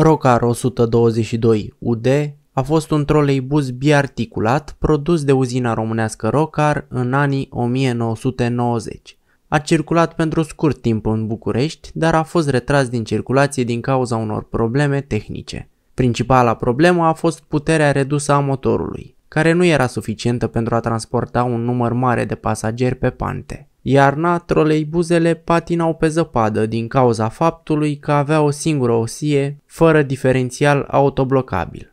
Rocar 122 UD a fost un troleibuz biarticulat produs de uzina românească Rocar în anii 1990. A circulat pentru scurt timp în București, dar a fost retras din circulație din cauza unor probleme tehnice. Principala problemă a fost puterea redusă a motorului, care nu era suficientă pentru a transporta un număr mare de pasageri pe pante. Iarna, troleibuzele patinau pe zăpadă din cauza faptului că avea o singură osie, fără diferențial autoblocabil.